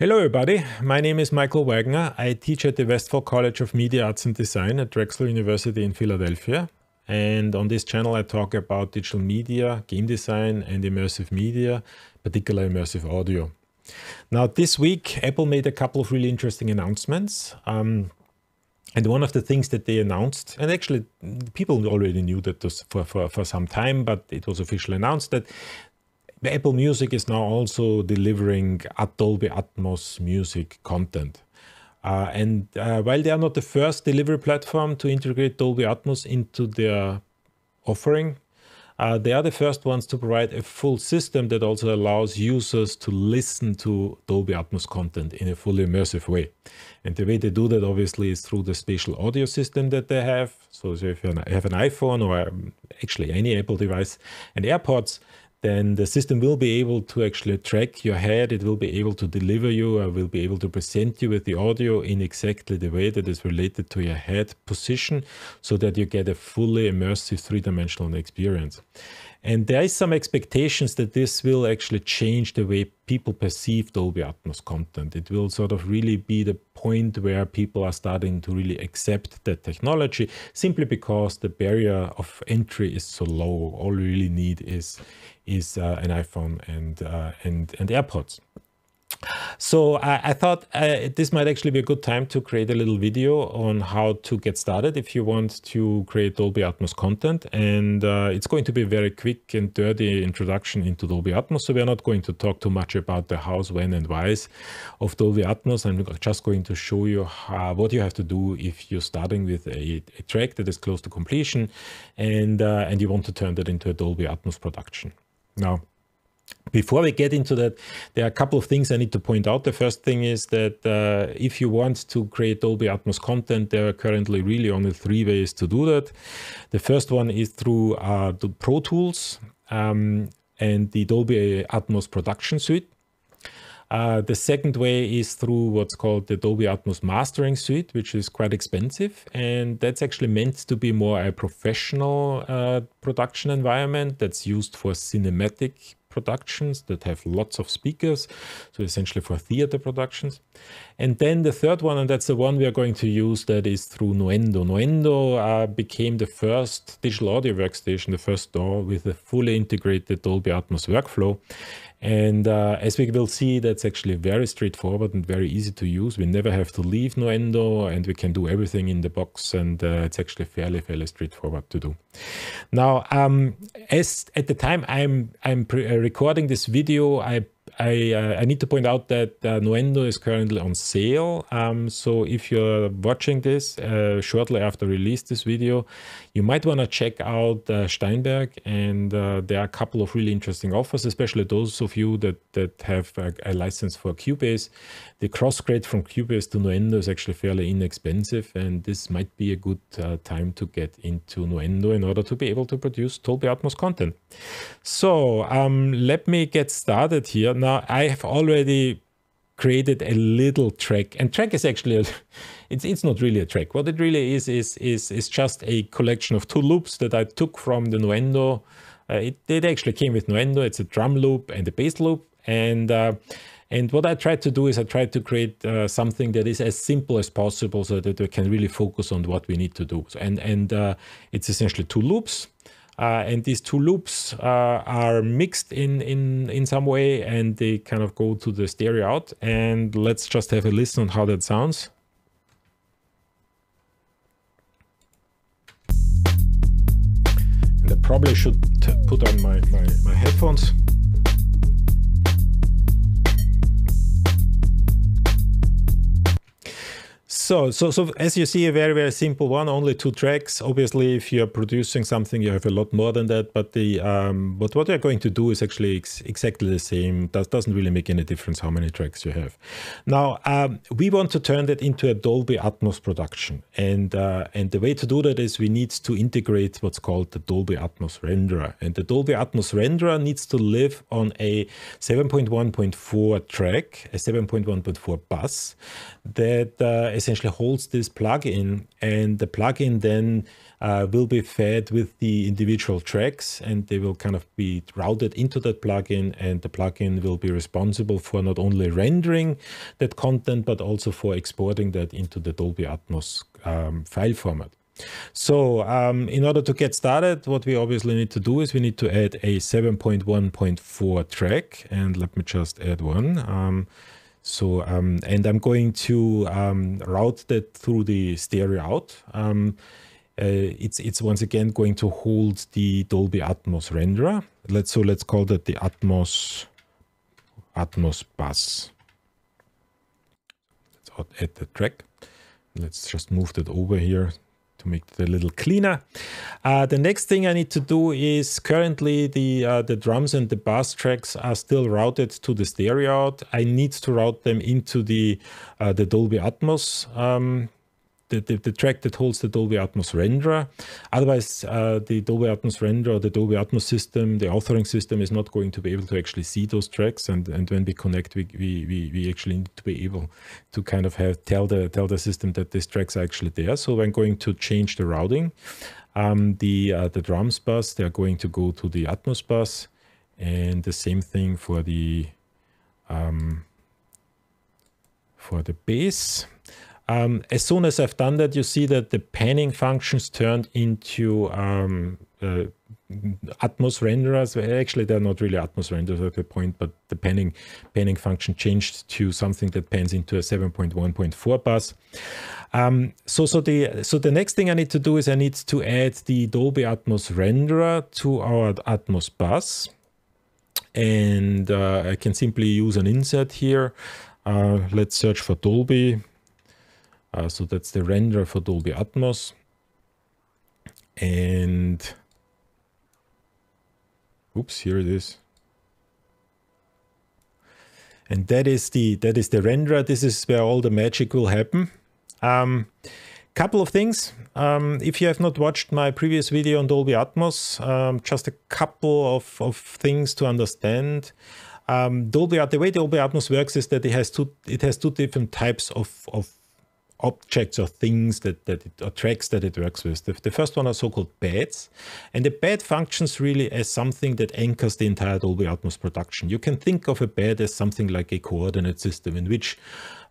Hello everybody, my name is Michael Wagner. I teach at the Westfall College of Media Arts and Design at Drexel University in Philadelphia. And on this channel I talk about digital media, game design and immersive media, particularly immersive audio. Now this week Apple made a couple of really interesting announcements. Um, and one of the things that they announced, and actually people already knew that for, for, for some time, but it was officially announced that the Apple Music is now also delivering Dolby Atmos music content. Uh, and uh, while they are not the first delivery platform to integrate Dolby Atmos into their offering, uh, they are the first ones to provide a full system that also allows users to listen to Dolby Atmos content in a fully immersive way. And the way they do that obviously is through the spatial audio system that they have. So if you have an iPhone or um, actually any Apple device and AirPods, then the system will be able to actually track your head. It will be able to deliver you. or will be able to present you with the audio in exactly the way that is related to your head position so that you get a fully immersive three-dimensional experience. And there is some expectations that this will actually change the way people perceive Dolby Atmos content. It will sort of really be the point where people are starting to really accept that technology simply because the barrier of entry is so low. All you really need is is uh, an iPhone and uh, and and AirPods. So I, I thought uh, this might actually be a good time to create a little video on how to get started if you want to create Dolby Atmos content. And uh, it's going to be a very quick and dirty introduction into Dolby Atmos. So we're not going to talk too much about the hows, when and whys of Dolby Atmos. I'm just going to show you how, what you have to do if you're starting with a, a track that is close to completion and, uh, and you want to turn that into a Dolby Atmos production. Now, before we get into that, there are a couple of things I need to point out. The first thing is that uh, if you want to create Dolby Atmos content, there are currently really only three ways to do that. The first one is through uh, the Pro Tools um, and the Dolby Atmos production suite. Uh, the second way is through what's called the Dolby Atmos Mastering Suite, which is quite expensive. And that's actually meant to be more a professional uh, production environment that's used for cinematic productions that have lots of speakers, so essentially for theater productions. And then the third one, and that's the one we are going to use, that is through Nuendo. Nuendo uh, became the first digital audio workstation, the first door with a fully integrated Dolby Atmos workflow. And uh, as we will see, that's actually very straightforward and very easy to use. We never have to leave Nuendo and we can do everything in the box and uh, it's actually fairly, fairly straightforward to do. Now, um, as at the time I'm, I'm uh, recording this video, I I, uh, I need to point out that uh, Nuendo is currently on sale. Um, so if you're watching this uh, shortly after release this video, you might want to check out uh, Steinberg. And uh, there are a couple of really interesting offers, especially those of you that, that have a, uh, a license for Cubase. The cross grade from Cubase to Nuendo is actually fairly inexpensive. And this might be a good time to get into Nuendo in order to be able to produce Dolby Atmos content. So um, let me get started here. Now, now I have already created a little track and track is actually a, it's it's not really a track what it really is is is is just a collection of two loops that i took from the nuendo uh, it, it actually came with nuendo it's a drum loop and a bass loop and uh, and what i tried to do is i tried to create uh, something that is as simple as possible so that we can really focus on what we need to do so, and and uh, it's essentially two loops uh, and these two loops uh, are mixed in, in, in some way and they kind of go to the stereo out. And let's just have a listen on how that sounds. And I probably should put on my, my, my headphones. so, so, so as you see, a very, very simple one, only two tracks. Obviously, if you're producing something, you have a lot more than that. But the um, but what you're going to do is actually ex exactly the same. That doesn't really make any difference how many tracks you have. Now, um, we want to turn that into a Dolby Atmos production, and uh, and the way to do that is we need to integrate what's called the Dolby Atmos renderer, and the Dolby Atmos renderer needs to live on a 7.1.4 track, a 7.1.4 bus that uh, essentially holds this plugin, and the plugin then uh, will be fed with the individual tracks, and they will kind of be routed into that plugin, and the plugin will be responsible for not only rendering that content but also for exporting that into the Dolby Atmos um, file format. So um, in order to get started, what we obviously need to do is we need to add a 7.1.4 track. And let me just add one. Um, so, um, and I'm going to um, route that through the stereo out. Um, uh, it's, it's once again going to hold the Dolby Atmos renderer. Let's, so let's call that the Atmos, Atmos bus. Let's add the track. Let's just move that over here to make it a little cleaner. Uh, the next thing I need to do is currently the uh, the drums and the bass tracks are still routed to the stereo out. I need to route them into the uh, the Dolby Atmos um, the, the, the, track that holds the Dolby Atmos renderer. Otherwise, uh, the Dolby Atmos renderer or the Dolby Atmos system, the authoring system is not going to be able to actually see those tracks. And, and when we connect, we, we, we, we actually need to be able to kind of have tell the, tell the system that these tracks are actually there. So I'm going to change the routing. Um, the, uh, the drums bus, they're going to go to the Atmos bus. And the same thing for the um, for the bass. Um, as soon as I've done that, you see that the panning functions turned into um, uh, Atmos renderers. Actually, they're not really Atmos renderers at the point, but the panning, panning function changed to something that pans into a 7.1.4 bus. Um, so, so, the, so the next thing I need to do is I need to add the Dolby Atmos renderer to our Atmos bus. And uh, I can simply use an insert here. Uh, let's search for Dolby. Uh, so that's the render for Dolby Atmos. And oops, here it is. And that is the that is the renderer. This is where all the magic will happen. Um, couple of things. Um, if you have not watched my previous video on Dolby Atmos, um, just a couple of, of things to understand. Um, Dolby, the way Dolby Atmos works is that it has two it has two different types of, of objects or things that, that it, or tracks that it works with. The, the first one are so-called beds, and the bed functions really as something that anchors the entire Dolby Atmos production. You can think of a bed as something like a coordinate system in which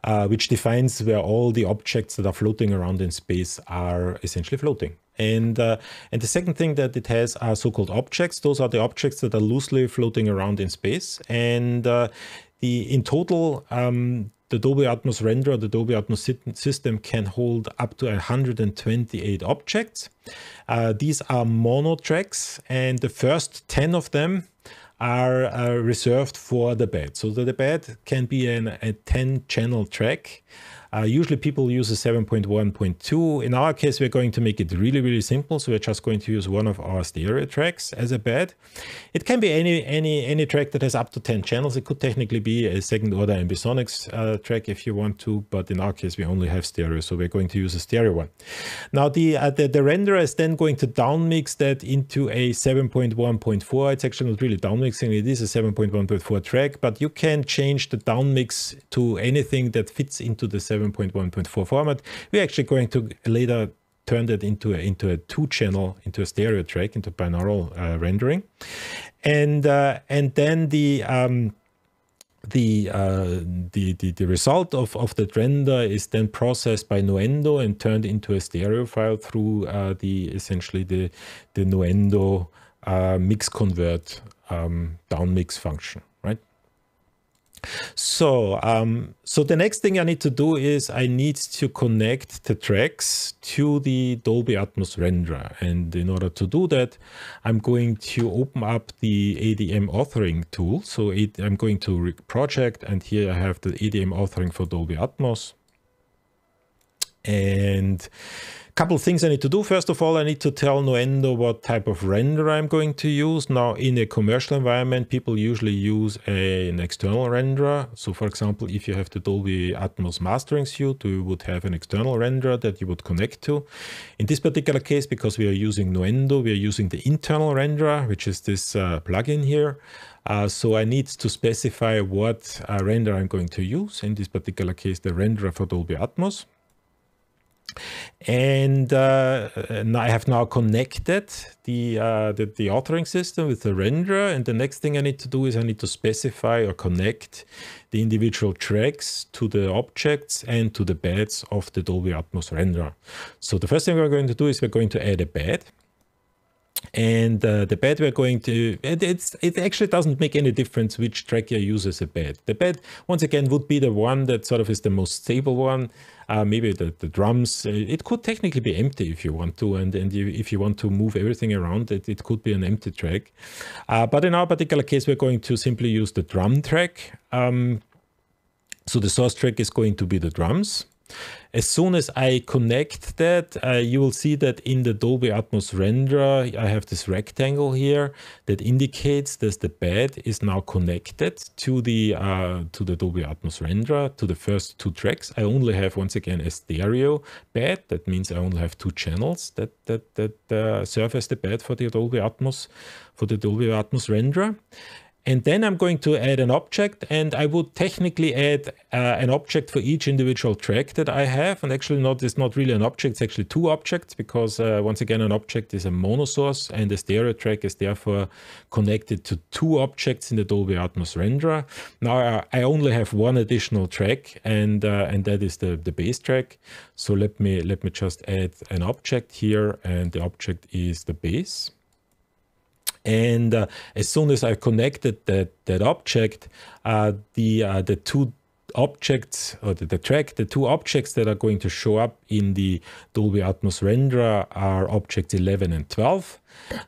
uh, which defines where all the objects that are floating around in space are essentially floating. And, uh, and the second thing that it has are so-called objects. Those are the objects that are loosely floating around in space. And uh, the in total, um, the Dolby Atmos renderer, the Dolby Atmos system can hold up to 128 objects. Uh, these are mono tracks and the first 10 of them are uh, reserved for the bed. So the bed can be an, a 10 channel track. Uh, usually people use a 7.1.2. In our case, we're going to make it really, really simple. So we're just going to use one of our stereo tracks as a bed. It can be any, any, any track that has up to 10 channels. It could technically be a second order ambisonics uh, track if you want to, but in our case, we only have stereo. So we're going to use a stereo one. Now the, uh, the, the renderer is then going to downmix that into a 7.1.4. It's actually not really downmixing. It is a 7.1.4 track, but you can change the downmix to anything that fits into the 7 7.1.4 format. We're actually going to later turn that into a, into a two channel, into a stereo track, into binaural uh, rendering. And, uh, and then the, um, the, uh, the, the, the, result of, of that render is then processed by Nuendo and turned into a stereo file through uh, the essentially the, the Nuendo uh, mix convert um, down mix function. So, um, so the next thing I need to do is I need to connect the tracks to the Dolby Atmos renderer. And in order to do that, I'm going to open up the ADM authoring tool. So it, I'm going to project and here I have the ADM authoring for Dolby Atmos. And couple of things I need to do. First of all, I need to tell Nuendo what type of renderer I'm going to use. Now, in a commercial environment, people usually use a, an external renderer. So for example, if you have the Dolby Atmos mastering suite, you would have an external renderer that you would connect to. In this particular case, because we are using Nuendo, we are using the internal renderer, which is this uh, plugin here. Uh, so I need to specify what uh, render I'm going to use. In this particular case, the renderer for Dolby Atmos. And, uh, and, I have now connected the, uh, the, the authoring system with the renderer. And the next thing I need to do is I need to specify or connect the individual tracks to the objects and to the beds of the Dolby Atmos renderer. So the first thing we're going to do is we're going to add a bed and uh, the bed we're going to, it, it actually doesn't make any difference which track you use as a bed. The bed, once again, would be the one that sort of is the most stable one. Uh, maybe the, the drums, uh, it could technically be empty if you want to. And, and you, if you want to move everything around, it, it could be an empty track. Uh, but in our particular case, we're going to simply use the drum track. Um, so the source track is going to be the drums. As soon as I connect that, uh, you will see that in the Dolby Atmos renderer, I have this rectangle here that indicates that the bed is now connected to the uh, to the Dolby Atmos renderer, to the first two tracks. I only have, once again, a stereo bed. That means I only have two channels that, that, that uh, serve as the bed for the Dolby Atmos, for the Dolby Atmos renderer. And then I'm going to add an object and I would technically add uh, an object for each individual track that I have. And actually not, it's not really an object, it's actually two objects because uh, once again, an object is a monosource and a stereo track is therefore connected to two objects in the Dolby Atmos renderer. Now I only have one additional track and uh, and that is the, the bass track. So let me, let me just add an object here and the object is the bass. And uh, as soon as I connected that, that object, uh, the, uh, the two objects or the, the, track, the two objects that are going to show up in the Dolby Atmos renderer are objects 11 and 12.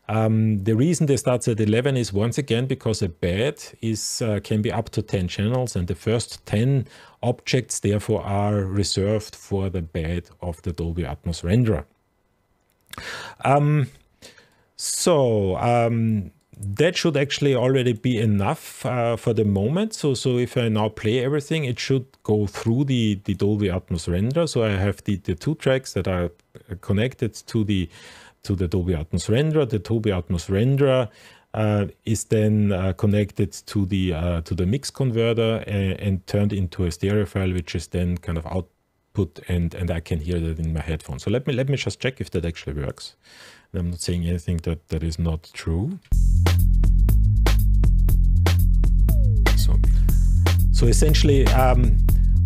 Um, the reason they start at 11 is once again because a bed is uh, can be up to 10 channels and the first 10 objects therefore are reserved for the bed of the Dolby Atmos renderer. Um, so um, that should actually already be enough uh, for the moment. So, so if I now play everything, it should go through the, the Dolby Atmos render. So I have the, the two tracks that are connected to the to the Dolby Atmos renderer. The Dolby Atmos renderer uh, is then uh, connected to the uh, to the mix converter and, and, turned into a stereo file, which is then kind of out put and and I can hear that in my headphones. So let me let me just check if that actually works. And I'm not saying anything that that is not true. So so essentially. Um,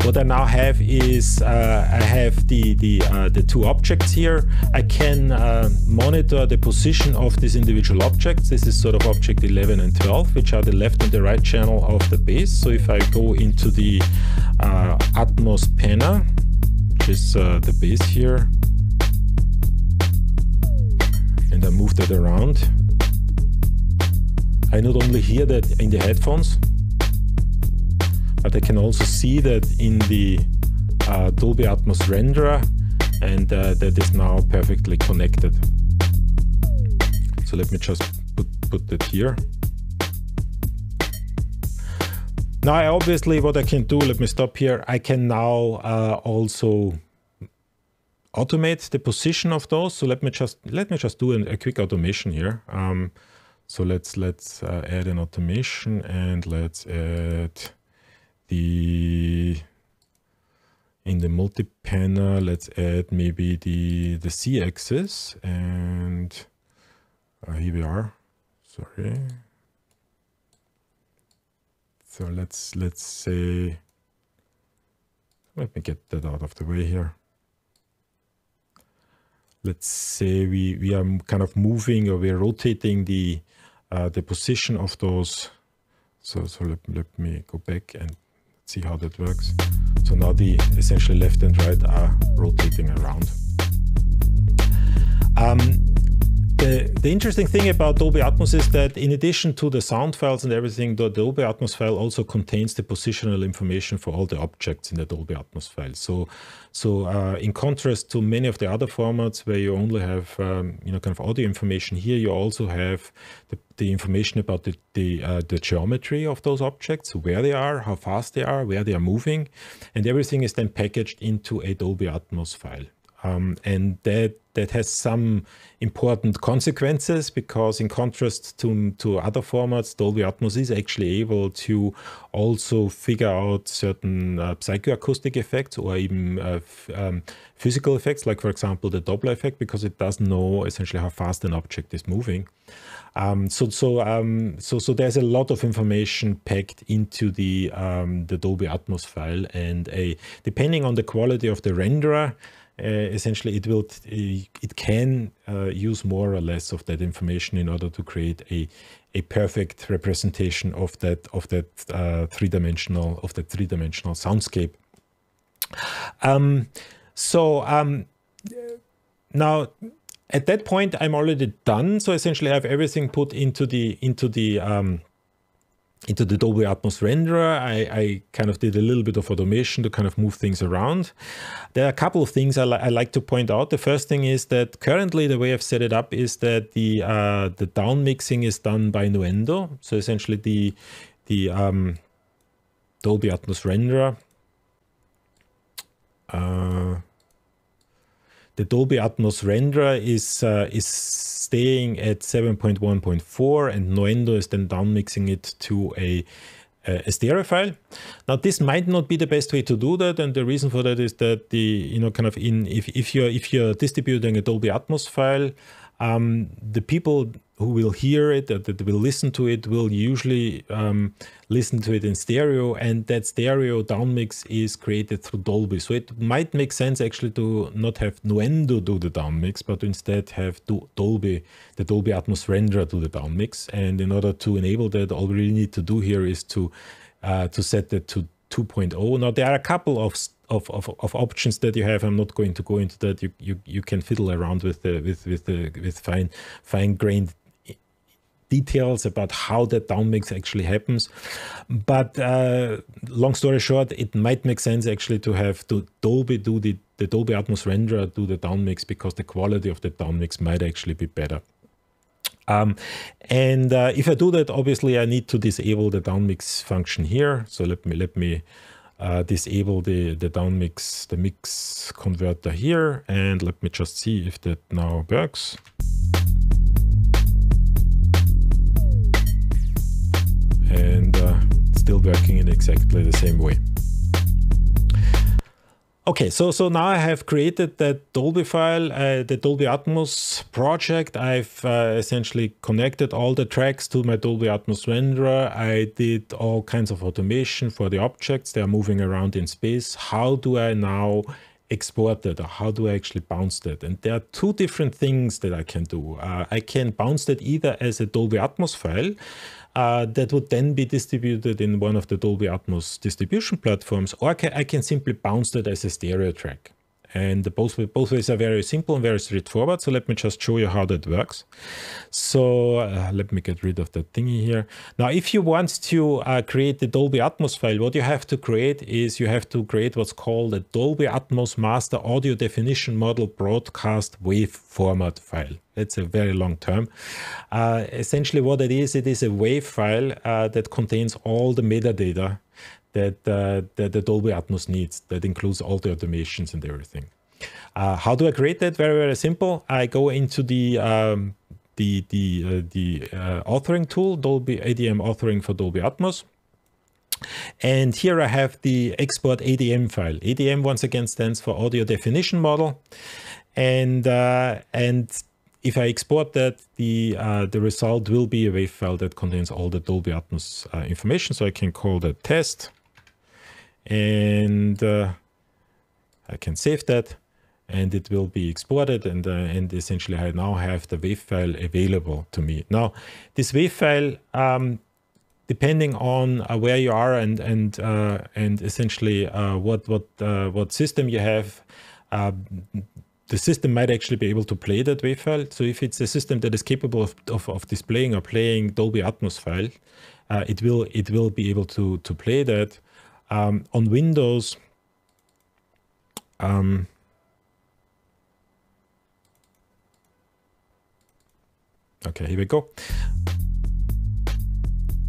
what I now have is uh, I have the the, uh, the two objects here. I can uh, monitor the position of these individual objects. This is sort of object 11 and 12, which are the left and the right channel of the bass. So if I go into the uh, Atmos panel, which is uh, the bass here. And I move that around. I not only hear that in the headphones, but I can also see that in the uh, Dolby Atmos renderer and uh, that is now perfectly connected. So let me just put, put that here. Now, obviously, what I can do, let me stop here. I can now uh, also automate the position of those. So let me just let me just do an, a quick automation here. Um, so let's let's uh, add an automation and let's add the in the multi panel. Let's add maybe the the z axis and uh, here we are. Sorry. So let's, let's say, let me get that out of the way here. Let's say we, we are kind of moving or we're rotating the, uh, the position of those. So, so let, let me go back and see how that works. So now the essentially left and right are rotating around. Um, the, the interesting thing about Dolby Atmos is that in addition to the sound files and everything, the Dolby Atmos file also contains the positional information for all the objects in the Dolby Atmos file. So, so uh, in contrast to many of the other formats where you only have um, you know kind of audio information, here you also have the, the information about the the, uh, the geometry of those objects, where they are, how fast they are, where they are moving, and everything is then packaged into a Dolby Atmos file. Um, and that that has some important consequences because in contrast to, to other formats, Dolby Atmos is actually able to also figure out certain uh, psychoacoustic effects or even uh, um, physical effects, like for example, the Doppler effect, because it does know essentially how fast an object is moving. Um, so, so, um, so, so there's a lot of information packed into the, um, the Dolby Atmos file and a, depending on the quality of the renderer, uh, essentially it will uh, it can uh, use more or less of that information in order to create a a perfect representation of that of that uh, three dimensional of that three dimensional soundscape. Um, so um, now at that point I'm already done. So essentially I have everything put into the into the um, into the Dolby Atmos renderer. I, I, kind of did a little bit of automation to kind of move things around. There are a couple of things I, li I like to point out. The first thing is that currently the way I've set it up is that the uh, the down mixing is done by Nuendo. So essentially the the um, Dolby Atmos renderer. Uh, the Dolby Atmos renderer is uh, is staying at 7.1.4 and Noendo is then downmixing it to a, a stereo file. Now this might not be the best way to do that and the reason for that is that the you know kind of in if, if you're if you're distributing a Dolby Atmos file um, the people who will hear it, that, that will listen to it, will usually um, listen to it in stereo, and that stereo downmix is created through Dolby. So it might make sense actually to not have Nuendo do the downmix, but instead have Dolby, the Dolby Atmos renderer do the downmix. And in order to enable that, all we really need to do here is to uh, to set that to 2.0. Now there are a couple of of, of, of, options that you have. I'm not going to go into that. You you, you can fiddle around with the with with the with fine fine grained details about how that downmix actually happens. But uh, long story short, it might make sense actually to have to Dolby do the, the Dolby Atmos renderer do the downmix because the quality of the downmix might actually be better. Um, and uh, if I do that, obviously I need to disable the downmix function here. So let me let me uh, disable the the downmix the mix converter here, and let me just see if that now works. and uh, still working in exactly the same way. Okay, so so now I have created that Dolby file, uh, the Dolby Atmos project. I've uh, essentially connected all the tracks to my Dolby Atmos renderer. I did all kinds of automation for the objects. They are moving around in space. How do I now export that or how do I actually bounce that? And there are two different things that I can do. Uh, I can bounce that either as a Dolby Atmos file, uh, that would then be distributed in one of the Dolby Atmos distribution platforms, or I can simply bounce that as a stereo track. And both, both ways are very simple and very straightforward. So let me just show you how that works. So uh, let me get rid of that thingy here. Now, if you want to uh, create the Dolby Atmos file, what you have to create is you have to create what's called a Dolby Atmos Master Audio Definition Model Broadcast Wave Format file. That's a very long term. Uh, essentially what it is, it is a wave file uh, that contains all the metadata that uh, that Dolby Atmos needs. That includes all the automations and everything. Uh, how do I create that? Very very simple. I go into the um, the the uh, the uh, authoring tool, Dolby ADM authoring for Dolby Atmos. And here I have the export ADM file. ADM once again stands for Audio Definition Model, and uh, and if I export that, the uh, the result will be a WAV file that contains all the Dolby Atmos uh, information. So I can call that test and uh, I can save that and it will be exported and, uh, and essentially I now have the WAV file available to me. Now this WAV file, um, depending on uh, where you are and, and, uh, and essentially uh, what, what, uh, what system you have, um, the system might actually be able to play that WAV file. So if it's a system that is capable of, of, of displaying or playing Dolby Atmos file, uh, it will it will be able to to play that um, on Windows, um, okay, here we go.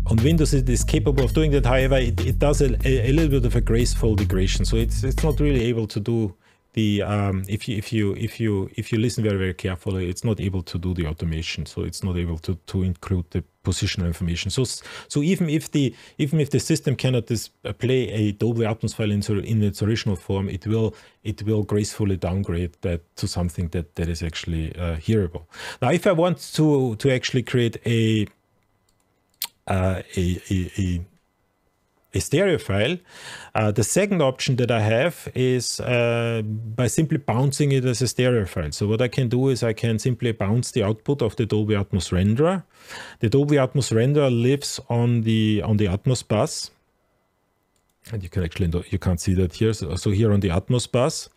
On Windows, it is capable of doing that. However, it, it does a, a, little bit of a graceful degradation, so it's it's not really able to do the um, if you if you if you if you listen very very carefully, it's not able to do the automation, so it's not able to to include the positional information. So so even if the even if the system cannot display uh, a Dolby Atmos file in, in its original form, it will it will gracefully downgrade that to something that that is actually uh, hearable. Now, if I want to to actually create a uh, a, a, a a stereo file. Uh, the second option that I have is uh, by simply bouncing it as a stereo file. So what I can do is I can simply bounce the output of the Dolby Atmos renderer. The Dolby Atmos renderer lives on the on the Atmos bus. And you can actually you can't see that here. So, so here on the Atmos bus,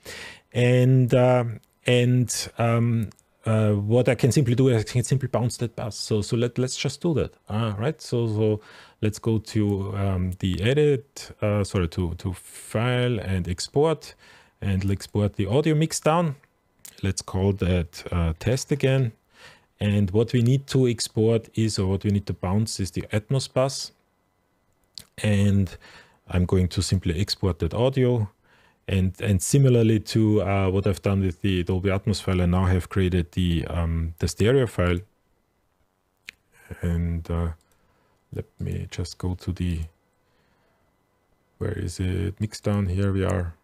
and uh, and um, uh, what I can simply do is I can simply bounce that bus. So so let let's just do that. All ah, right. So so let's go to um, the edit. Uh, sorry, to to file and export, and export the audio mix down. Let's call that uh, test again. And what we need to export is, or what we need to bounce is the Atmos bus. And I'm going to simply export that audio and and similarly to uh, what I've done with the Dolby Atmos file, I now have created the um, the stereo file. And uh, let me just go to the where is it? down? Here we are.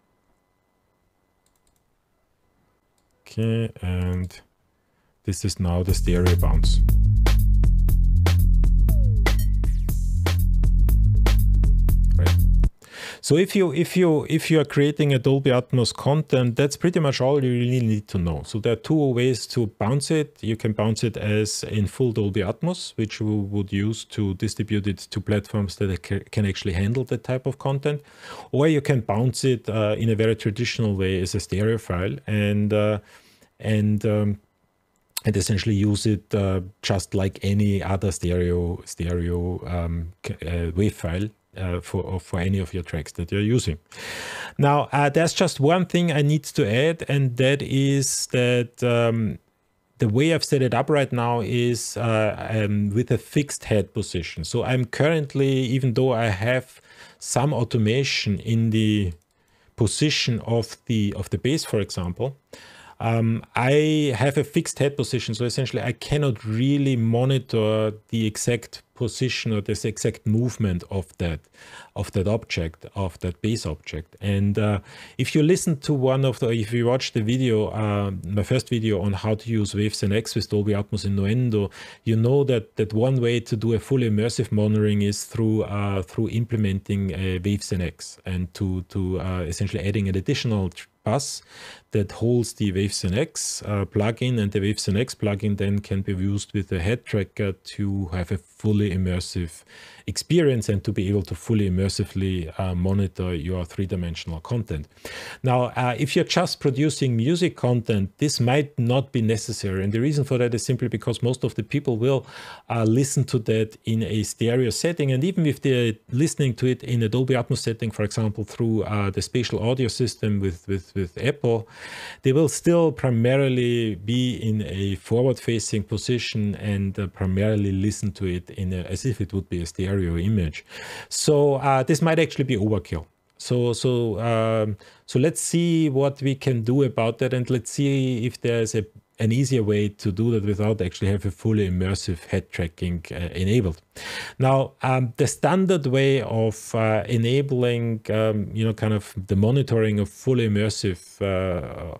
Okay, and this is now the stereo bounce. So if you if you if you are creating a Dolby Atmos content, that's pretty much all you really need to know. So there are two ways to bounce it. You can bounce it as in full Dolby Atmos, which we would use to distribute it to platforms that can actually handle that type of content, or you can bounce it uh, in a very traditional way as a stereo file and uh, and um, and essentially use it uh, just like any other stereo stereo um, uh, wave file uh, for uh, for any of your tracks that you're using. Now, uh, there's just one thing I need to add, and that is that um, the way I've set it up right now is uh, um, with a fixed head position. So I'm currently, even though I have some automation in the position of the of the bass, for example, um, I have a fixed head position, so essentially I cannot really monitor the exact position or this exact movement of that of that object of that base object. And uh, if you listen to one of the, if you watch the video, uh, my first video on how to use Waves and X with Dolby Atmos in Nuendo, you know that that one way to do a fully immersive monitoring is through uh, through implementing uh, Waves and X and to to uh, essentially adding an additional bus that holds the WaveSynX uh, plugin and the WaveSynX plugin then can be used with the head tracker to have a fully immersive experience and to be able to fully immersively uh, monitor your three-dimensional content. Now, uh, if you're just producing music content, this might not be necessary. And the reason for that is simply because most of the people will uh, listen to that in a stereo setting. And even if they're listening to it in Adobe Atmos setting, for example, through uh, the spatial audio system with, with, with Apple, they will still primarily be in a forward-facing position and uh, primarily listen to it in a, as if it would be a stereo image. So uh, this might actually be overkill. So so um, so let's see what we can do about that, and let's see if there's a an easier way to do that without actually have a fully immersive head tracking uh, enabled. Now, um, the standard way of uh, enabling, um, you know, kind of the monitoring of fully immersive uh,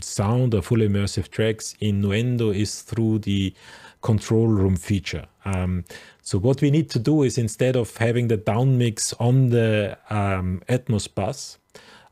sound or fully immersive tracks in Nuendo is through the control room feature. Um, so what we need to do is instead of having the downmix on the um, Atmos bus,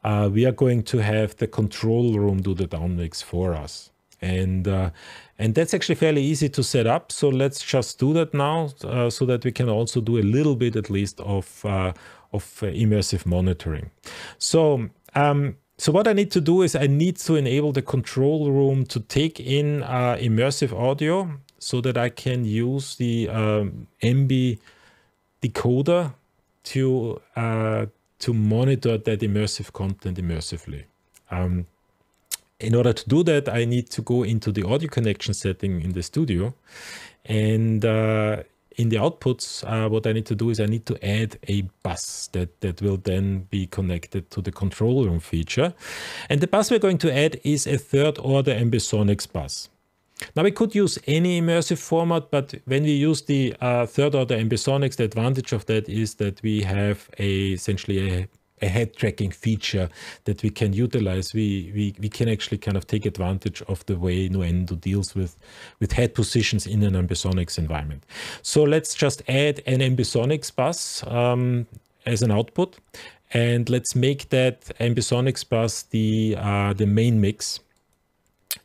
uh, we are going to have the control room do the downmix for us and uh, and that's actually fairly easy to set up so let's just do that now uh, so that we can also do a little bit at least of uh, of immersive monitoring so um, so what I need to do is I need to enable the control room to take in uh, immersive audio so that I can use the um, MB decoder to uh, to monitor that immersive content immersively. Um, in order to do that, I need to go into the audio connection setting in the studio. And uh, in the outputs, uh, what I need to do is I need to add a bus that, that will then be connected to the control room feature. And the bus we're going to add is a third order ambisonics bus. Now we could use any immersive format, but when we use the uh, third order ambisonics, the advantage of that is that we have a, essentially a a head tracking feature that we can utilize, we, we, we can actually kind of take advantage of the way Nuendo deals with, with head positions in an ambisonics environment. So let's just add an ambisonics bus um, as an output. And let's make that ambisonics bus the, uh, the main mix.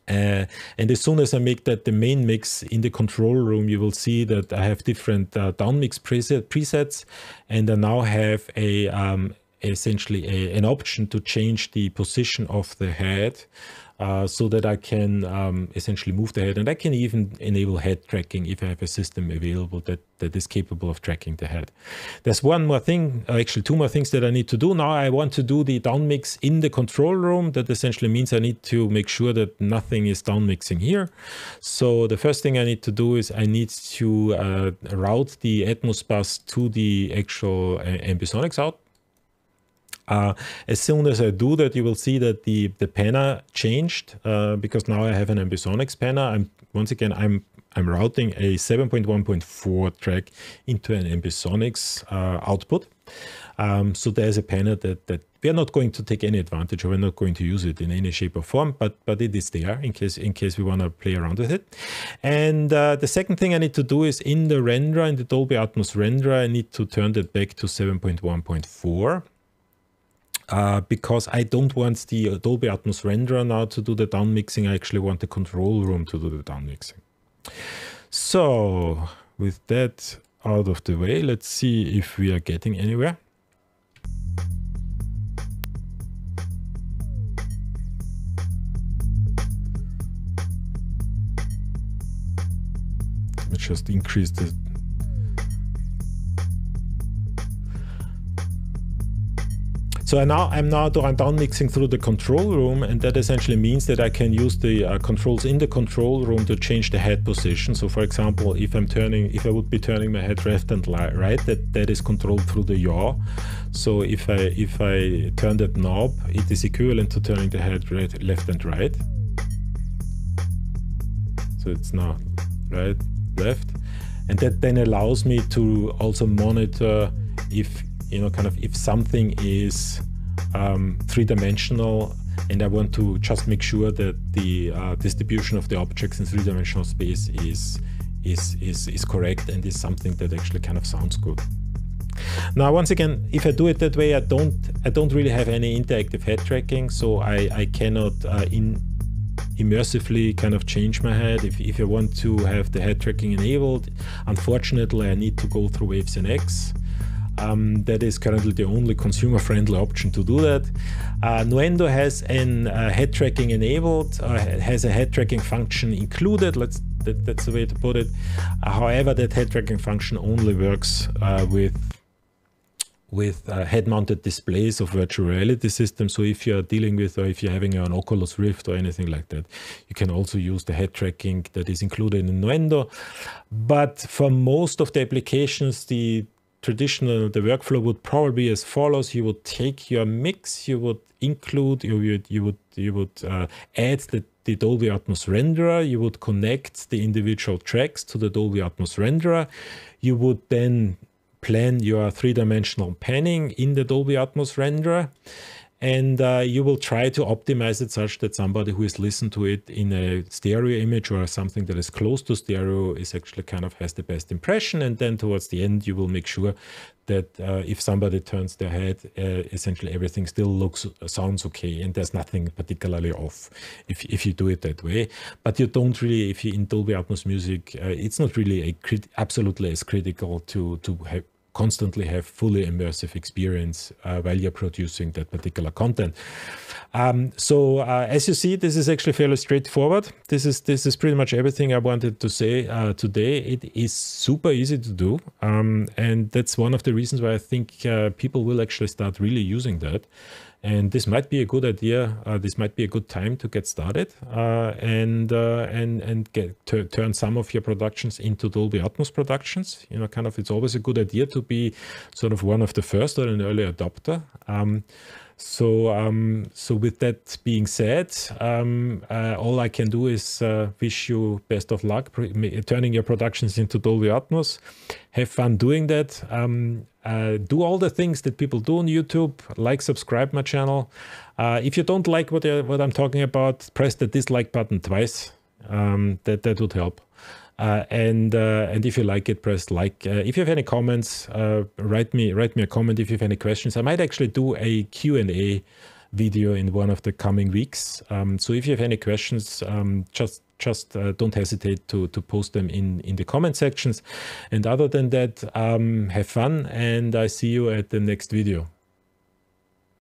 Uh, and as soon as I make that the main mix in the control room, you will see that I have different uh, downmix preset, presets, and I now have a um, essentially a, an option to change the position of the head uh, so that I can um, essentially move the head and I can even enable head tracking if I have a system available that, that is capable of tracking the head. There's one more thing, uh, actually two more things that I need to do. Now I want to do the downmix in the control room. That essentially means I need to make sure that nothing is downmixing here. So the first thing I need to do is I need to uh, route the Atmos bus to the actual uh, ambisonics out uh, as soon as I do that, you will see that the, the panner changed uh, because now I have an ambisonics panner. I'm once again, I'm I'm routing a 7.1.4 track into an ambisonics uh, output. Um, so there's a panner that, that we're not going to take any advantage of. We're not going to use it in any shape or form, but but it is there in case in case we want to play around with it. And uh, the second thing I need to do is in the renderer, in the Dolby Atmos renderer, I need to turn that back to 7.1.4 uh, because I don't want the Adobe Atmos renderer now to do the downmixing. I actually want the control room to do the downmixing. So with that out of the way, let's see if we are getting anywhere. Let's just increase the So now I'm now down mixing through the control room and that essentially means that I can use the uh, controls in the control room to change the head position. So for example, if I'm turning, if I would be turning my head left and right, that, that is controlled through the yaw. So if I, if I turn that knob, it is equivalent to turning the head right, left and right. So it's now right, left. And that then allows me to also monitor if you know, kind of if something is um, three-dimensional and I want to just make sure that the uh, distribution of the objects in three-dimensional space is, is, is, is correct and is something that actually kind of sounds good. Now, once again, if I do it that way, I don't I don't really have any interactive head tracking, so I, I cannot uh, in immersively kind of change my head. If, if I want to have the head tracking enabled, unfortunately, I need to go through waves and X. Um, that is currently the only consumer friendly option to do that. Uh, Nuendo has an uh, head tracking enabled, uh, has a head tracking function included. Let's that, that's the way to put it. Uh, however, that head tracking function only works uh, with with uh, head-mounted displays of virtual reality systems. So if you're dealing with or if you're having an Oculus Rift or anything like that, you can also use the head tracking that is included in Nuendo. But for most of the applications, the traditional the workflow would probably be as follows you would take your mix you would include you would you would you would uh, add the, the dolby atmos renderer you would connect the individual tracks to the dolby atmos renderer you would then plan your three-dimensional panning in the dolby atmos renderer and uh, you will try to optimize it such that somebody who is listened to it in a stereo image or something that is close to stereo is actually kind of has the best impression and then towards the end you will make sure that uh, if somebody turns their head uh, essentially everything still looks uh, sounds okay and there's nothing particularly off if, if you do it that way but you don't really if you in dolby atmos music uh, it's not really a absolutely as critical to to have constantly have fully immersive experience uh, while you're producing that particular content. Um, so uh, as you see, this is actually fairly straightforward. This is this is pretty much everything I wanted to say uh, today. It is super easy to do, um, and that's one of the reasons why I think uh, people will actually start really using that. And this might be a good idea. Uh, this might be a good time to get started uh, and uh, and and get to turn some of your productions into Dolby Atmos productions. You know, kind of, it's always a good idea to be sort of one of the first or an early adopter. Um, so, um, so with that being said, um, uh, all I can do is uh, wish you best of luck turning your productions into Dolby Atmos. Have fun doing that. Um, uh, do all the things that people do on YouTube. Like, subscribe my channel. Uh, if you don't like what I, what I'm talking about, press the dislike button twice. Um, that that would help. Uh, and uh, and if you like it, press like. Uh, if you have any comments, uh, write me write me a comment. If you have any questions, I might actually do a Q and A video in one of the coming weeks. Um, so if you have any questions, um, just just uh, don't hesitate to to post them in in the comment sections. And other than that, um, have fun, and I see you at the next video.